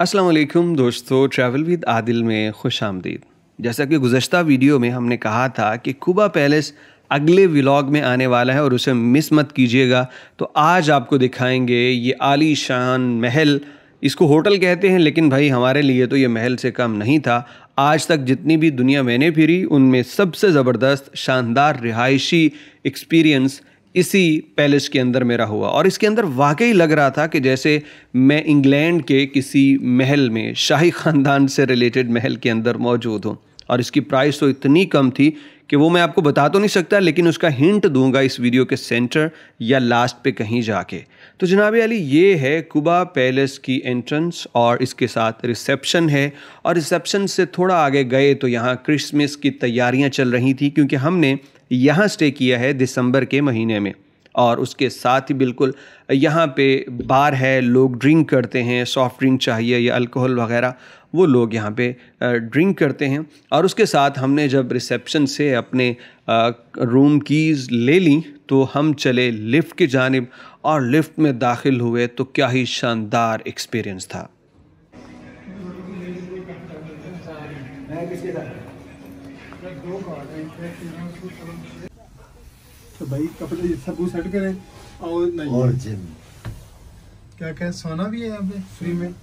असलम दोस्तों travel with Adil में खुश आमदीद जैसा कि गुजशत वीडियो में हमने कहा था कि कुबा पैलेस अगले व्लॉग में आने वाला है और उसे मिस मत कीजिएगा तो आज आपको दिखाएंगे ये आलीशान शान महल इसको होटल कहते हैं लेकिन भाई हमारे लिए तो ये महल से कम नहीं था आज तक जितनी भी दुनिया मैंने फिरी उनमें सबसे ज़बरदस्त शानदार रिहायशी एक्सपीरियंस इसी पैलेस के अंदर मेरा हुआ और इसके अंदर वाकई लग रहा था कि जैसे मैं इंग्लैंड के किसी महल में शाही ख़ानदान से रिलेटेड महल के अंदर मौजूद हूँ और इसकी प्राइस तो इतनी कम थी कि वो मैं आपको बता तो नहीं सकता लेकिन उसका हिंट दूंगा इस वीडियो के सेंटर या लास्ट पे कहीं जाके तो जनाब अली ये है कुबा पैलेस की एंट्रेंस और इसके साथ रिसेप्शन है और रिसेप्शन से थोड़ा आगे गए तो यहाँ क्रिसमस की तैयारियाँ चल रही थी क्योंकि हमने यहाँ स्टे किया है दिसंबर के महीने में और उसके साथ ही बिल्कुल यहाँ पे बार है लोग ड्रिंक करते हैं सॉफ्ट ड्रिंक चाहिए या अल्कोहल वगैरह वो लोग यहाँ पे ड्रिंक करते हैं और उसके साथ हमने जब रिसेप्शन से अपने रूम कीज़ ले ली तो हम चले लिफ्ट की जानब और लिफ्ट में दाखिल हुए तो क्या ही शानदार एक्सपीरियंस था तो भाई कपड़े सबको सेट करें और नहीं और जिम क्या क्या सोना भी है यहाँ पे फ्री में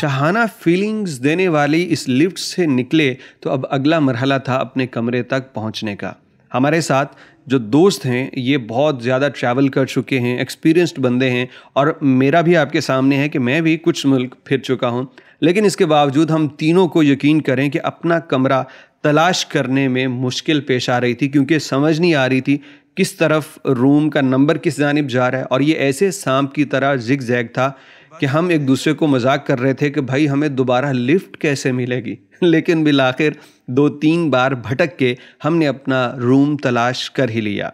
शहाना फीलिंग्स देने वाली इस लिफ्ट से निकले तो अब अगला मरहला था अपने कमरे तक पहुंचने का हमारे साथ जो दोस्त हैं ये बहुत ज़्यादा ट्रैवल कर चुके हैं एक्सपीरियंस्ड बंदे हैं और मेरा भी आपके सामने है कि मैं भी कुछ मुल्क फिर चुका हूँ लेकिन इसके बावजूद हम तीनों को यकीन करें कि अपना कमरा तलाश करने में मुश्किल पेश आ रही थी क्योंकि समझ नहीं आ रही थी किस तरफ रूम का नंबर किस जानब जा रहा है और ये ऐसे सांप की तरह जिग जैग था कि हम एक दूसरे को मजाक कर रहे थे कि भाई हमें दोबारा लिफ्ट कैसे मिलेगी लेकिन बिल आखिर दो तीन बार भटक के हमने अपना रूम तलाश कर ही लिया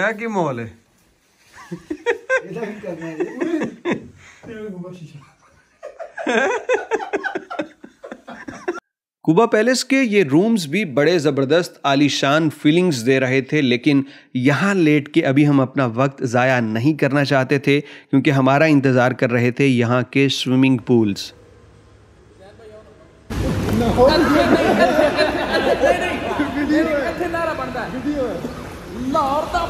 यार की मॉल है कुबा पैलेस के ये रूम्स भी बड़े ज़बरदस्त आलीशान फीलिंग्स दे रहे थे लेकिन यहाँ लेट के अभी हम अपना वक्त ज़ाया नहीं करना चाहते थे क्योंकि हमारा इंतज़ार कर रहे थे यहाँ के स्विमिंग पूल्स लाहौर तो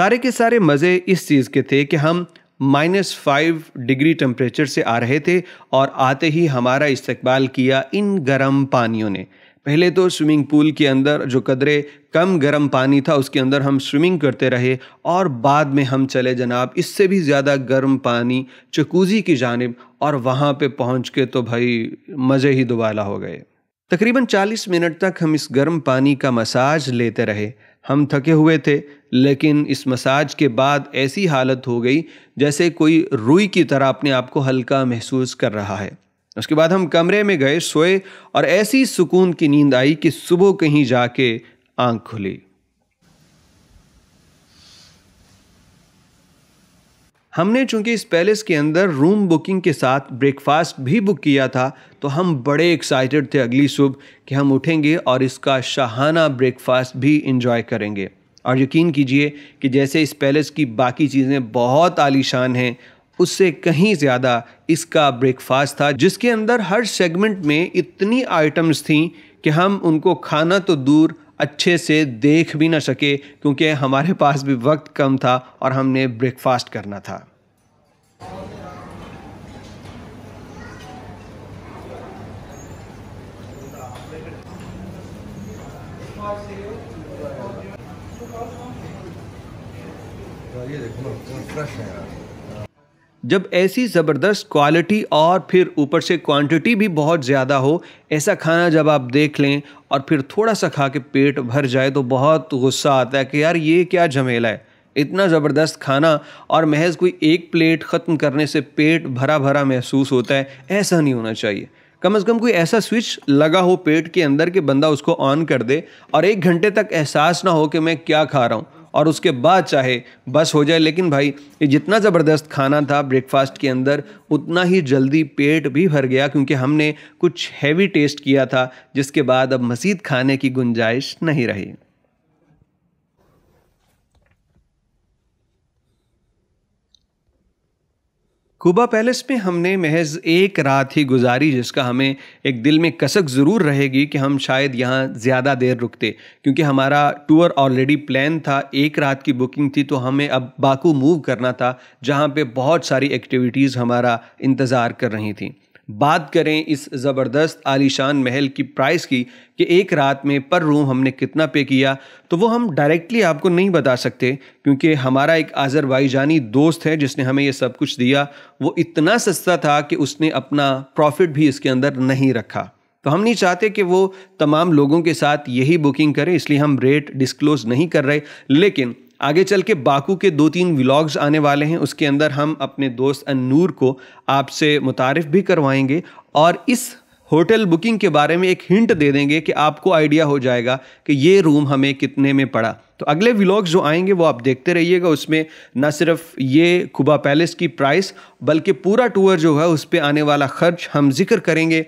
सारे के सारे मज़े इस चीज़ के थे कि हम माइनस फाइव डिग्री टेम्परेचर से आ रहे थे और आते ही हमारा इस्तकबाल किया इन गर्म पानियों ने पहले तो स्विमिंग पूल के अंदर जो कदरे कम गर्म पानी था उसके अंदर हम स्विमिंग करते रहे और बाद में हम चले जनाब इससे भी ज़्यादा गर्म पानी चकूज़ी की जानब और वहाँ पे पहुँच के तो भाई मज़े ही दुबाला हो गए तकरीबन 40 मिनट तक हम इस गर्म पानी का मसाज लेते रहे हम थके हुए थे लेकिन इस मसाज के बाद ऐसी हालत हो गई जैसे कोई रुई की तरह अपने आप को हल्का महसूस कर रहा है उसके बाद हम कमरे में गए सोए और ऐसी सुकून की नींद आई कि सुबह कहीं जाके आंख खुली हमने चूंकि इस पैलेस के अंदर रूम बुकिंग के साथ ब्रेकफास्ट भी बुक किया था तो हम बड़े एक्साइटेड थे अगली सुबह कि हम उठेंगे और इसका शाहाना ब्रेकफास्ट भी इंजॉय करेंगे और यकीन कीजिए कि जैसे इस पैलेस की बाकी चीज़ें बहुत आलीशान हैं उससे कहीं ज़्यादा इसका ब्रेकफास्ट था जिसके अंदर हर सेगमेंट में इतनी आइटम्स थी कि हम उनको खाना तो दूर अच्छे से देख भी ना सके क्योंकि हमारे पास भी वक्त कम था और हमने ब्रेकफास्ट करना था तो ये देखो ना फ्रेश है यार जब ऐसी ज़बरदस्त क्वालिटी और फिर ऊपर से क्वांटिटी भी बहुत ज़्यादा हो ऐसा खाना जब आप देख लें और फिर थोड़ा सा खा के पेट भर जाए तो बहुत गुस्सा आता है कि यार ये क्या झमेला है इतना ज़बरदस्त खाना और महज कोई एक प्लेट ख़त्म करने से पेट भरा भरा महसूस होता है ऐसा नहीं होना चाहिए कम अज़ कम कोई ऐसा स्विच लगा हो पेट के अंदर कि बंदा उसको ऑन कर दे और एक घंटे तक एहसास ना हो कि मैं क्या खा रहा हूँ और उसके बाद चाहे बस हो जाए लेकिन भाई ये जितना ज़बरदस्त खाना था ब्रेकफास्ट के अंदर उतना ही जल्दी पेट भी भर गया क्योंकि हमने कुछ हैवी टेस्ट किया था जिसके बाद अब मज़ीद खाने की गुंजाइश नहीं रही कुबा पैलेस में हमने महज एक रात ही गुजारी जिसका हमें एक दिल में कसक ज़रूर रहेगी कि हम शायद यहाँ ज़्यादा देर रुकते क्योंकि हमारा टूर ऑलरेडी प्लान था एक रात की बुकिंग थी तो हमें अब बाकू मूव करना था जहाँ पे बहुत सारी एक्टिविटीज़ हमारा इंतज़ार कर रही थी बात करें इस ज़बरदस्त आलीशान महल की प्राइस की कि एक रात में पर रूम हमने कितना पे किया तो वो हम डायरेक्टली आपको नहीं बता सकते क्योंकि हमारा एक आज़रबाईजानी दोस्त है जिसने हमें ये सब कुछ दिया वो इतना सस्ता था कि उसने अपना प्रॉफिट भी इसके अंदर नहीं रखा तो हम नहीं चाहते कि वो तमाम लोगों के साथ यही बुकिंग करें इसलिए हम रेट डिस्क्लोज़ नहीं कर रहे लेकिन आगे चल के बाकू के दो तीन व्लॉग्स आने वाले हैं उसके अंदर हम अपने दोस्त अनूर को आपसे मुतारफ़ भी करवाएंगे और इस होटल बुकिंग के बारे में एक हिंट दे देंगे कि आपको आइडिया हो जाएगा कि ये रूम हमें कितने में पड़ा तो अगले व्लॉग जो आएंगे वो आप देखते रहिएगा उसमें ना सिर्फ ये कुबा पैलेस की प्राइस बल्कि पूरा टूर जो है उस पर आने वाला खर्च हम जिक्र करेंगे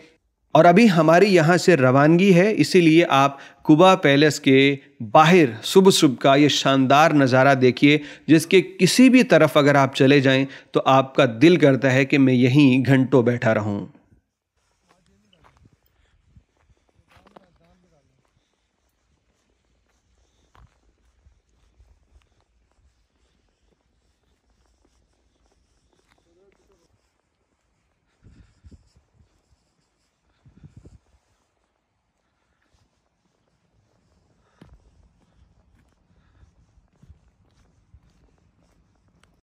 और अभी हमारी यहाँ से रवानगी है इसीलिए आप कुबा पैलेस के बाहर सुबह सुबह का ये शानदार नज़ारा देखिए जिसके किसी भी तरफ अगर आप चले जाएं तो आपका दिल करता है कि मैं यहीं घंटों बैठा रहूं